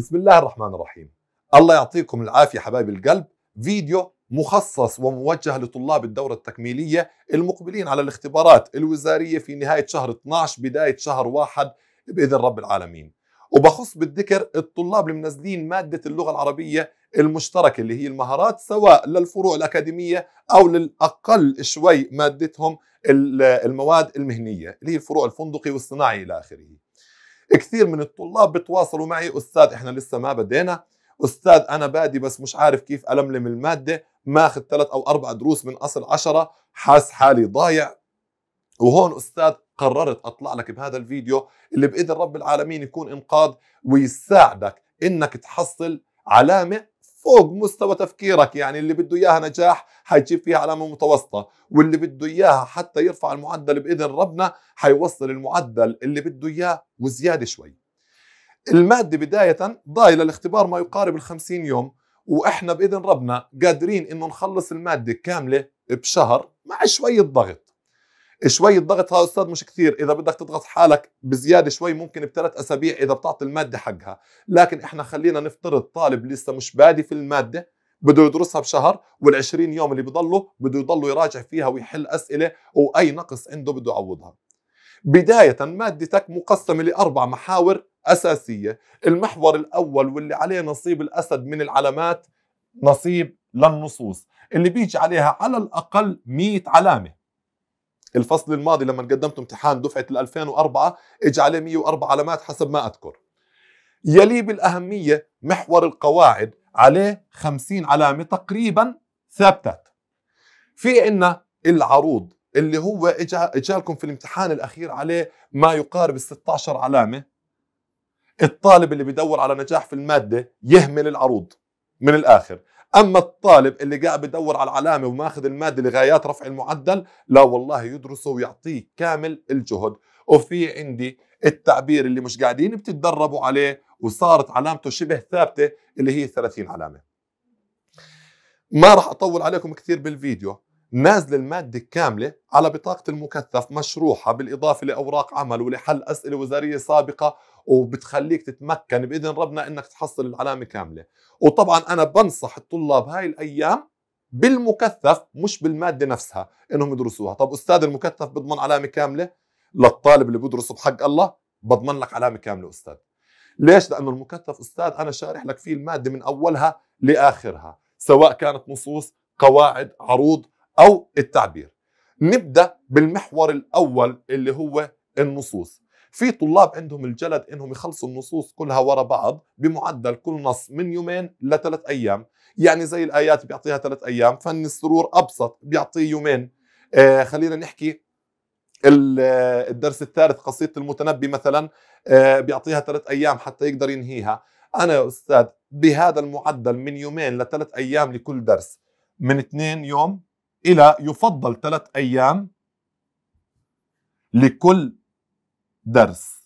بسم الله الرحمن الرحيم الله يعطيكم العافية حبايب القلب فيديو مخصص وموجه لطلاب الدورة التكميلية المقبلين على الاختبارات الوزارية في نهاية شهر 12 بداية شهر 1 بإذن رب العالمين وبخص بالذكر الطلاب اللي منزلين مادة اللغة العربية المشتركة اللي هي المهارات سواء للفروع الأكاديمية أو للأقل شوي مادتهم المواد المهنية اللي هي الفروع الفندقي والصناعي إلى آخره كثير من الطلاب بتواصلوا معي استاذ احنا لسه ما بدينا استاذ انا بادي بس مش عارف كيف الملم الماده ماخذ ثلاث او اربع دروس من اصل عشرة حاس حالي ضايع وهون استاذ قررت اطلع لك بهذا الفيديو اللي باذن رب العالمين يكون انقاذ ويساعدك انك تحصل علامه فوق مستوى تفكيرك يعني اللي بده اياها نجاح حيجيب فيها علامه متوسطه واللي بده اياها حتى يرفع المعدل باذن ربنا حيوصل المعدل اللي بده اياه وزياده شوي الماده بدايه ضايله الاختبار ما يقارب ال 50 يوم واحنا باذن ربنا قادرين انه نخلص الماده كامله بشهر مع شويه ضغط شوي الضغط هذا استاذ مش كثير اذا بدك تضغط حالك بزياده شوي ممكن بثلاث اسابيع اذا بتعطي الماده حقها لكن احنا خلينا نفترض طالب لسه مش بادي في الماده بده يدرسها بشهر وال20 يوم اللي بضلوا بده يضلوا يراجع فيها ويحل اسئله واي نقص عنده بده يعوضها بدايه مادتك مقسمه لاربع محاور اساسيه المحور الاول واللي عليه نصيب الاسد من العلامات نصيب للنصوص اللي بيجي عليها على الاقل 100 علامه الفصل الماضي لما قدمت امتحان دفعه 2004 اجى عليه 104 علامات حسب ما اذكر يلي بالاهميه محور القواعد عليه 50 علامه تقريبا ثابتات في عنا العروض اللي هو اجى اجى لكم في الامتحان الاخير عليه ما يقارب ال 16 علامه الطالب اللي بدور على نجاح في الماده يهمل العروض من الاخر اما الطالب اللي قاعد بدور على العلامه وماخذ الماده لغايات رفع المعدل لا والله يدرسه ويعطيه كامل الجهد وفي عندي التعبير اللي مش قاعدين بتتدربوا عليه وصارت علامته شبه ثابته اللي هي 30 علامه ما راح اطول عليكم كثير بالفيديو نازل المادة كاملة على بطاقة المكثف مشروحة بالإضافة لأوراق عمل ولحل أسئلة وزارية سابقة وبتخليك تتمكن بإذن ربنا أنك تحصل العلامة كاملة وطبعا أنا بنصح الطلاب هاي الأيام بالمكثف مش بالمادة نفسها إنهم يدرسوها طب أستاذ المكثف بضمن علامة كاملة للطالب اللي بدرسه بحق الله بضمن لك علامة كاملة أستاذ ليش؟ لأنه المكثف أستاذ أنا شارح لك فيه المادة من أولها لآخرها سواء كانت نصوص قواعد عروض أو التعبير نبدأ بالمحور الأول اللي هو النصوص في طلاب عندهم الجلد انهم يخلصوا النصوص كلها ورا بعض بمعدل كل نص من يومين لثلاث ايام يعني زي الايات بيعطيها ثلاث ايام فن السرور ابسط بيعطيه يومين آه خلينا نحكي الدرس الثالث قصيده المتنبي مثلا آه بيعطيها ثلاث ايام حتى يقدر ينهيها انا يا استاذ بهذا المعدل من يومين لثلاث ايام لكل درس من اثنين يوم إلى يفضل ثلاث أيام لكل درس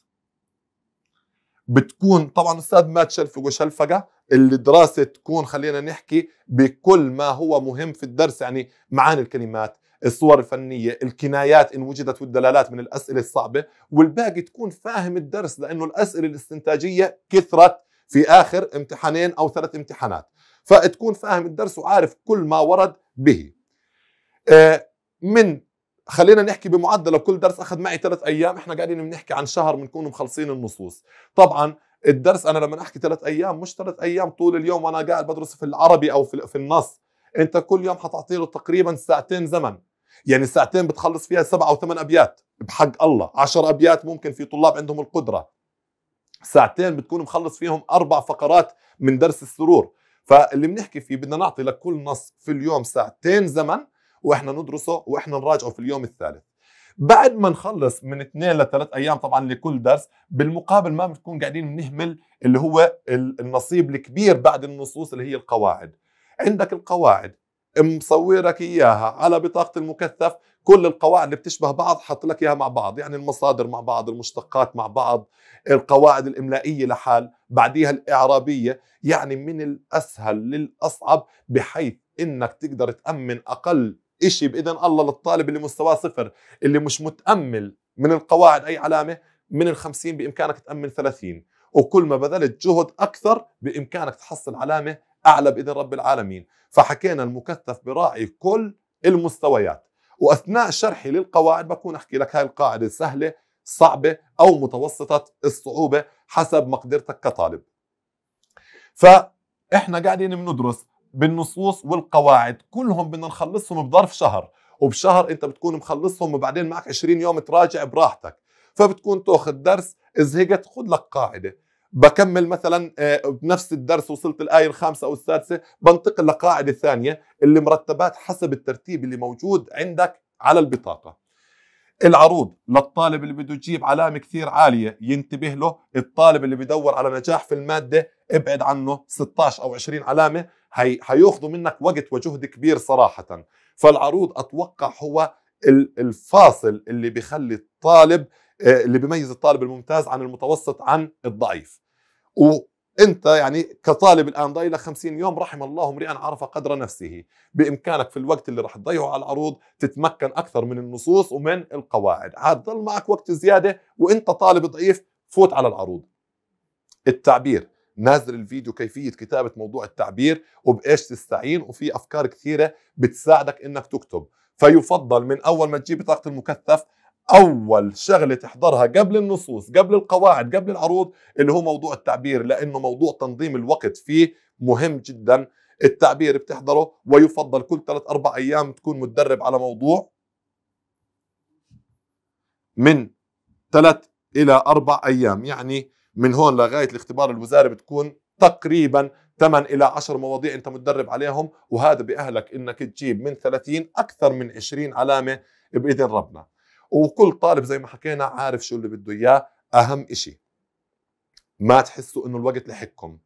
بتكون طبعا أستاذ ما تشلفق وشلفقة الدراسة تكون خلينا نحكي بكل ما هو مهم في الدرس يعني معاني الكلمات الصور الفنية الكنايات إن وجدت والدلالات من الأسئلة الصعبة والباقي تكون فاهم الدرس لأنه الأسئلة الاستنتاجية كثرت في آخر امتحانين أو ثلاث امتحانات فتكون فاهم الدرس وعارف كل ما ورد به آه، من خلينا نحكي بمعدل لو كل درس اخذ معي ثلاث ايام احنا قاعدين بنحكي عن شهر بنكون مخلصين النصوص طبعا الدرس انا لما احكي ثلاث ايام مش ثلاث ايام طول اليوم وانا قاعد بدرس في العربي او في, في النص انت كل يوم حتعطي له تقريبا ساعتين زمن يعني ساعتين بتخلص فيها سبعة او ثمان ابيات بحق الله عشر ابيات ممكن في طلاب عندهم القدره ساعتين بتكون مخلص فيهم اربع فقرات من درس السرور فاللي بنحكي فيه بدنا نعطي لكل نص في اليوم ساعتين زمن واحنا ندرسه واحنا نراجعه في اليوم الثالث بعد ما نخلص من اثنين لثلاث ايام طبعا لكل درس بالمقابل ما بنكون قاعدين بنهمل اللي هو النصيب الكبير بعد النصوص اللي هي القواعد عندك القواعد مصورك اياها على بطاقه المكثف كل القواعد اللي بتشبه بعض حط لك اياها مع بعض يعني المصادر مع بعض المشتقات مع بعض القواعد الاملائيه لحال بعديها الاعرابيه يعني من الاسهل للاصعب بحيث انك تقدر تامن اقل إشي بإذن الله للطالب اللي مستواه صفر اللي مش متأمل من القواعد أي علامة من ال 50 بإمكانك تأمل 30 وكل ما بذلت جهد أكثر بإمكانك تحصل علامة أعلى بإذن رب العالمين فحكينا المكثف براعي كل المستويات وأثناء شرحي للقواعد بكون أحكي لك هاي القاعدة سهلة صعبة أو متوسطة الصعوبة حسب مقدرتك كطالب فإحنا قاعدين بندرس بالنصوص والقواعد كلهم بدنا نخلصهم بظرف شهر وبشهر انت بتكون مخلصهم وبعدين معك 20 يوم تراجع براحتك فبتكون تاخذ درس زهقت خذ لك قاعده بكمل مثلا آه، بنفس الدرس وصلت الآية الخامسة أو السادسة بنتقل لقاعدة ثانية اللي مرتبات حسب الترتيب اللي موجود عندك على البطاقة العروض للطالب اللي بده يجيب علامه كثير عاليه ينتبه له الطالب اللي بدور على نجاح في الماده ابعد عنه 16 او 20 علامه هي حياخذوا منك وقت وجهد كبير صراحه فالعروض اتوقع هو الفاصل اللي بيخلي الطالب آه، اللي بيميز الطالب الممتاز عن المتوسط عن الضعيف انت يعني كطالب الان ضايل لك 50 يوم رحم الله امرئا عرف قدر نفسه بامكانك في الوقت اللي راح تضيعه على العروض تتمكن اكثر من النصوص ومن القواعد عاد ضل معك وقت زياده وانت طالب ضعيف فوت على العروض التعبير نازل الفيديو كيفية كتابة موضوع التعبير وبإيش تستعين وفي أفكار كثيرة بتساعدك إنك تكتب فيفضل من أول ما تجيب بطاقة المكثف اول شغله تحضرها قبل النصوص قبل القواعد قبل العروض اللي هو موضوع التعبير لانه موضوع تنظيم الوقت فيه مهم جدا التعبير بتحضره ويفضل كل ثلاث اربع ايام تكون متدرب على موضوع من ثلاث الى اربع ايام يعني من هون لغايه الاختبار الوزاري بتكون تقريبا 8 الى 10 مواضيع انت متدرب عليهم وهذا باهلك انك تجيب من 30 اكثر من 20 علامه باذن ربنا وكل طالب زي ما حكينا عارف شو اللي بده اياه اهم إشي ما تحسوا انه الوقت لحقكم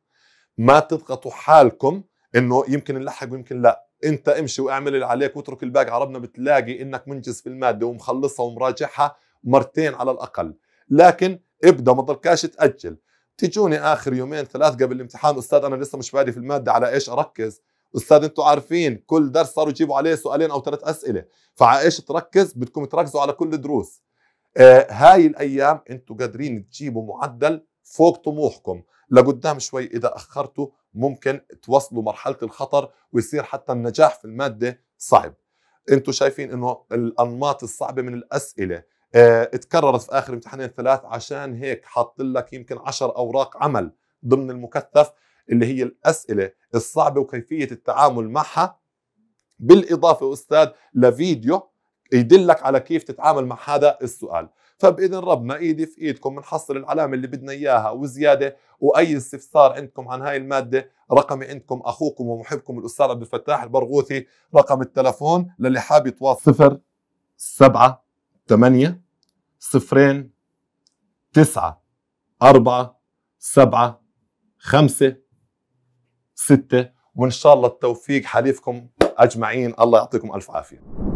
ما تضغطوا حالكم انه يمكن نلحق ويمكن لا انت امشي واعمل اللي عليك واترك الباقي على ربنا بتلاقي انك منجز في الماده ومخلصها ومراجعها مرتين على الاقل لكن ابدا ما تضلكاش تاجل تجوني اخر يومين ثلاث قبل الامتحان استاذ انا لسه مش بادي في الماده على ايش اركز استاذ انتم عارفين كل درس صاروا يجيبوا عليه سؤالين او ثلاث اسئله فعايش تركز بدكم تركزوا على كل الدروس آه هاي الايام انتم قادرين تجيبوا معدل فوق طموحكم لقدام شوي اذا اخرتوا ممكن توصلوا مرحله الخطر ويصير حتى النجاح في الماده صعب انتم شايفين انه الانماط الصعبه من الاسئله اه تكررت في اخر امتحانين ثلاث عشان هيك حاط لك يمكن 10 اوراق عمل ضمن المكثف اللي هي الاسئله الصعبه وكيفيه التعامل معها بالاضافه استاذ لفيديو يدلك على كيف تتعامل مع هذا السؤال فباذن ربنا ايدي في ايدكم بنحصل العلامه اللي بدنا اياها وزياده واي استفسار عندكم عن هاي الماده رقمي عندكم اخوكم ومحبكم الاستاذ عبد الفتاح البرغوثي رقم التلفون للي حاب يتواصل 0 7 8 0 9 4 7 5 ستة وإن شاء الله التوفيق حليفكم أجمعين الله يعطيكم ألف عافية